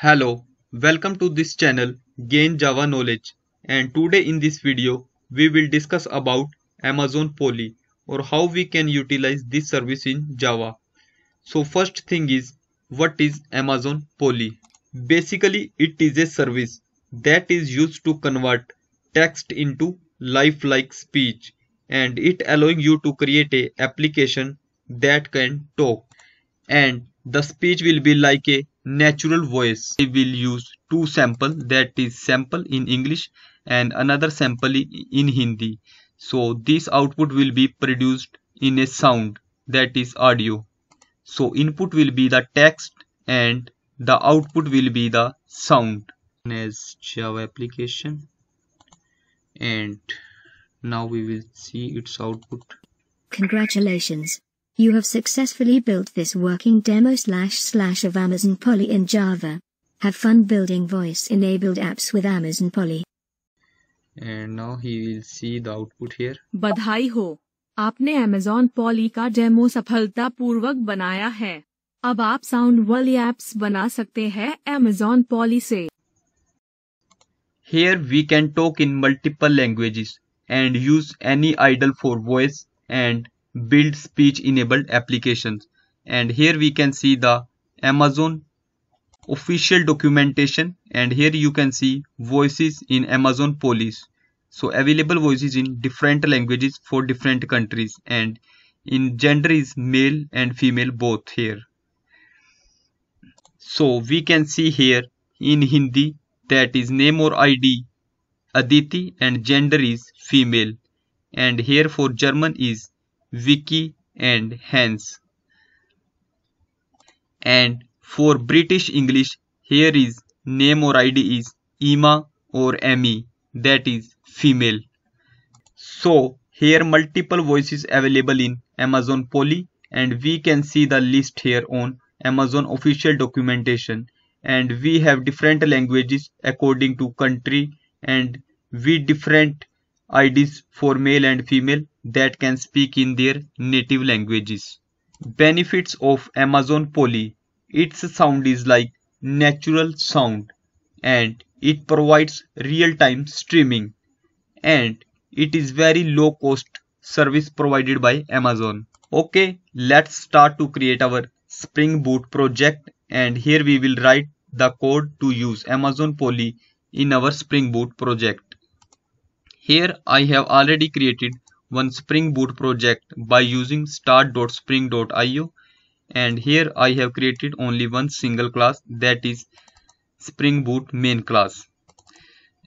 Hello, welcome to this channel Gain Java Knowledge and today in this video we will discuss about Amazon Poly or how we can utilize this service in Java. So first thing is what is Amazon Poly? Basically it is a service that is used to convert text into lifelike speech and it allowing you to create a application that can talk and the speech will be like a natural voice I will use two sample that is sample in English and another sample in Hindi so this output will be produced in a sound that is audio so input will be the text and the output will be the sound as Java application and now we will see its output congratulations you have successfully built this working demo slash slash of Amazon Polly in Java. Have fun building voice-enabled apps with Amazon Polly. And now he will see the output here. बधाई हो आपने Amazon Polly का demo सफलतापूर्वक बनाया है अब आप sound वाली एप्स बना सकते हैं Amazon Polly से Here we can talk in multiple languages and use any idol for voice and build speech enabled applications and here we can see the amazon official documentation and here you can see voices in amazon police so available voices in different languages for different countries and in gender is male and female both here so we can see here in hindi that is name or id aditi and gender is female and here for german is Vicky and Hans, And for British English, here is name or ID is Emma or Emmy, that is female. So here multiple voices available in Amazon Poly and we can see the list here on Amazon official documentation and we have different languages according to country and we different IDs for male and female that can speak in their native languages. Benefits of Amazon Polly Its sound is like natural sound and it provides real-time streaming and it is very low cost service provided by Amazon. Okay, let's start to create our Spring Boot project and here we will write the code to use Amazon Poly in our Spring Boot project. Here I have already created one Spring Boot project by using start.spring.io and here I have created only one single class that is Spring Boot main class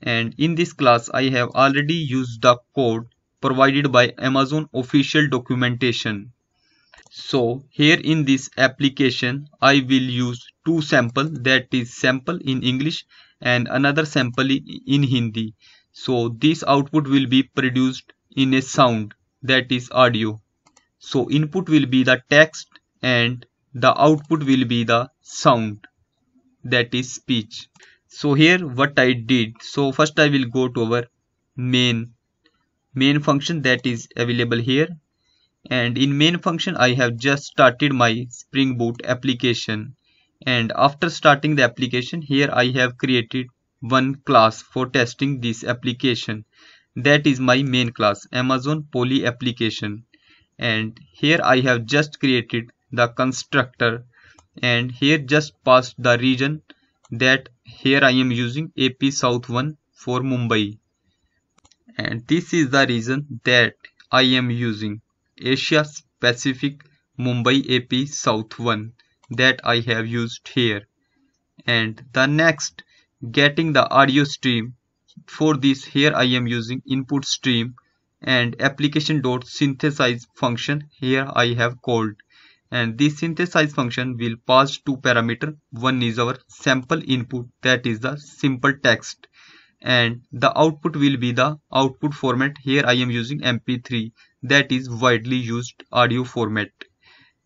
and in this class I have already used the code provided by Amazon official documentation. So here in this application I will use two sample that is sample in English and another sample in Hindi so this output will be produced in a sound that is audio so input will be the text and the output will be the sound that is speech so here what i did so first i will go to our main main function that is available here and in main function i have just started my spring boot application and after starting the application here i have created one class for testing this application that is my main class amazon poly application and here i have just created the constructor and here just passed the region that here i am using ap south 1 for mumbai and this is the reason that i am using asia pacific mumbai ap south 1 that i have used here and the next getting the audio stream for this here I am using input stream and application dot synthesize function here I have called and this synthesize function will pass two parameter one is our sample input that is the simple text and the output will be the output format here I am using mp3 that is widely used audio format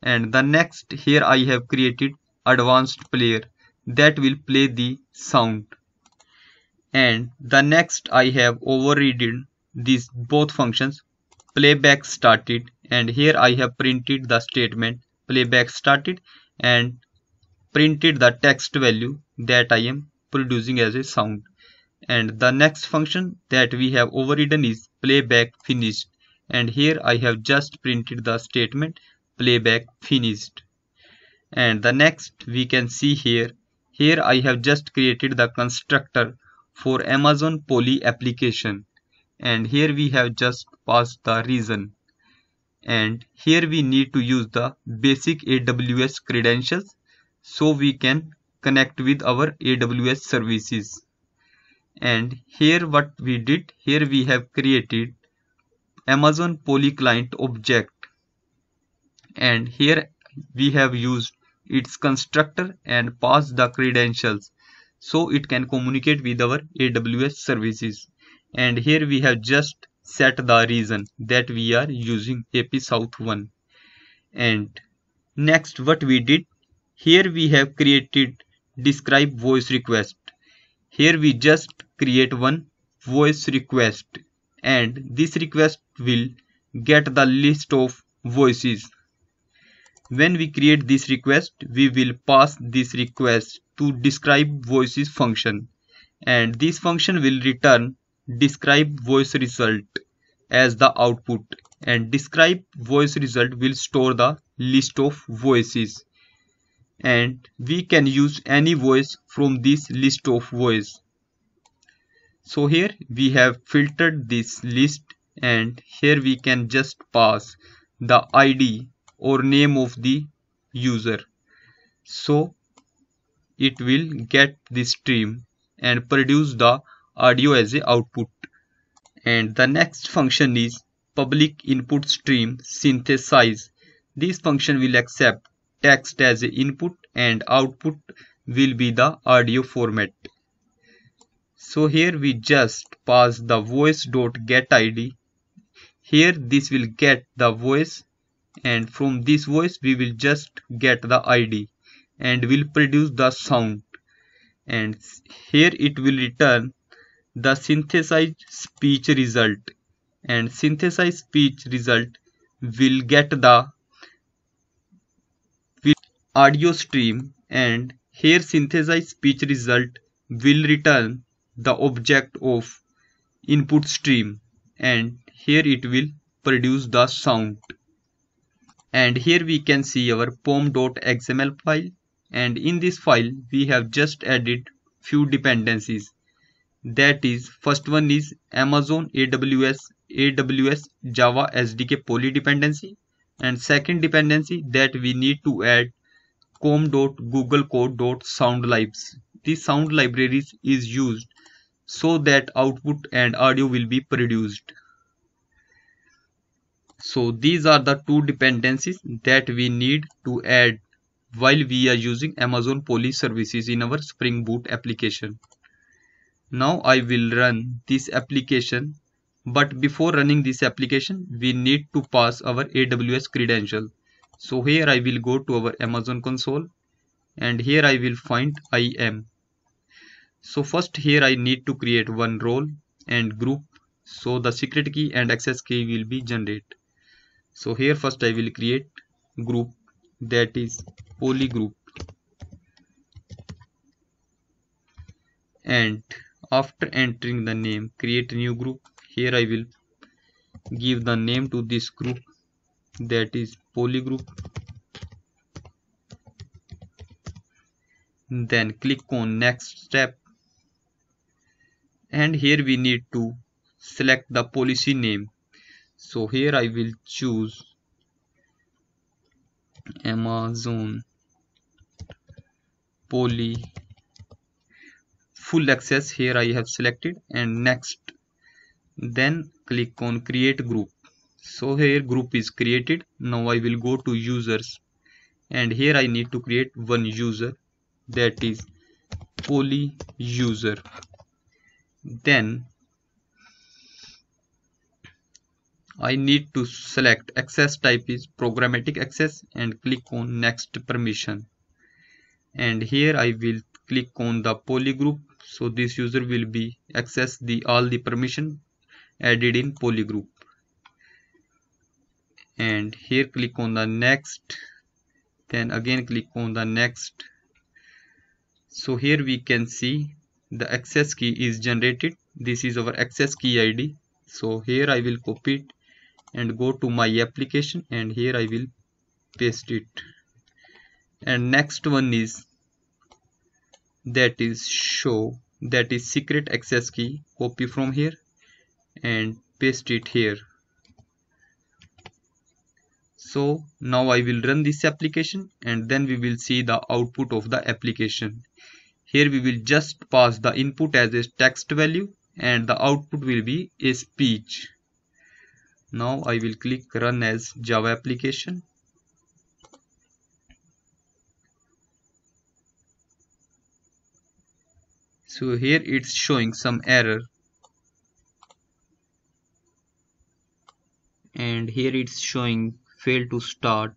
and the next here I have created advanced player that will play the sound and the next I have overridden these both functions playback started and here I have printed the statement playback started and printed the text value that I am producing as a sound and the next function that we have overridden is playback finished and here I have just printed the statement playback finished and the next we can see here here I have just created the constructor for Amazon Poly application and here we have just passed the reason and here we need to use the basic AWS credentials so we can connect with our AWS services and here what we did here we have created Amazon Poly client object and here we have used its constructor and pass the credentials so it can communicate with our AWS services and here we have just set the reason that we are using AP South 1 and next what we did here we have created describe voice request here we just create one voice request and this request will get the list of voices when we create this request, we will pass this request to describe voices function and this function will return describe voice result as the output and describe voice result will store the list of voices and we can use any voice from this list of voice so here we have filtered this list and here we can just pass the id or name of the user so it will get the stream and produce the audio as a output and the next function is public input stream synthesize this function will accept text as a input and output will be the audio format so here we just pass the voice dot get id here this will get the voice and from this voice we will just get the id and will produce the sound and here it will return the synthesized speech result and synthesized speech result will get the audio stream and here synthesized speech result will return the object of input stream and here it will produce the sound and here we can see our pom.xml file and in this file we have just added few dependencies that is first one is amazon aws aws java sdk poly dependency and second dependency that we need to add com.googlecode.soundlibs this sound libraries is used so that output and audio will be produced so these are the two dependencies that we need to add while we are using amazon poly services in our spring boot application now i will run this application but before running this application we need to pass our aws credential so here i will go to our amazon console and here i will find im so first here i need to create one role and group so the secret key and access key will be generated so here first I will create group that is poly group and after entering the name create new group here I will give the name to this group that is poly group then click on next step and here we need to select the policy name so here I will choose Amazon poly full access here I have selected and next then click on create group so here group is created now I will go to users and here I need to create one user that is poly user then I need to select access type is programmatic access and click on next permission and here I will click on the poly group so this user will be access the all the permission added in poly group and here click on the next then again click on the next so here we can see the access key is generated this is our access key id so here I will copy it and go to my application and here I will paste it and next one is that is show that is secret access key copy from here and paste it here so now I will run this application and then we will see the output of the application here we will just pass the input as a text value and the output will be a speech now I will click run as Java application so here it's showing some error and here it's showing fail to start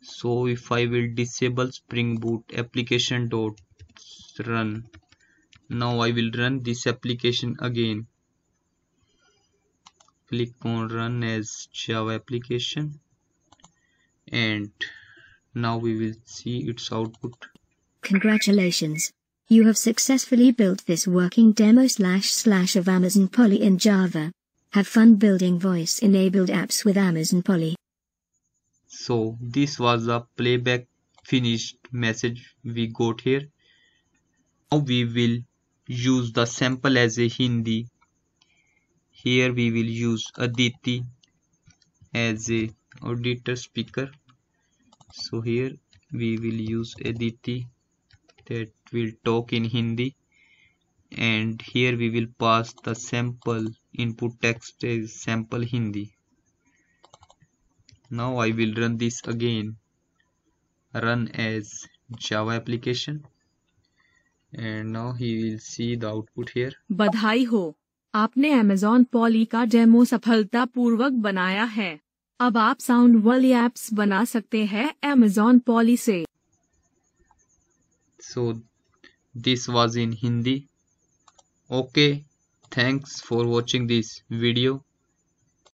so if I will disable spring boot application dot run now I will run this application again click on run as java application and now we will see its output congratulations you have successfully built this working demo slash slash of amazon poly in java have fun building voice enabled apps with amazon poly so this was the playback finished message we got here now we will use the sample as a hindi here we will use Aditi as a auditor speaker so here we will use Aditi that will talk in Hindi and here we will pass the sample input text as sample Hindi now I will run this again run as Java application and now he will see the output here badhai ho आपने Amazon Polly का demo सफलता पूर्वक बनाया है अब आप sound वाली apps बना सकते हैं Amazon पॉली से so this was in Hindi okay thanks for watching this video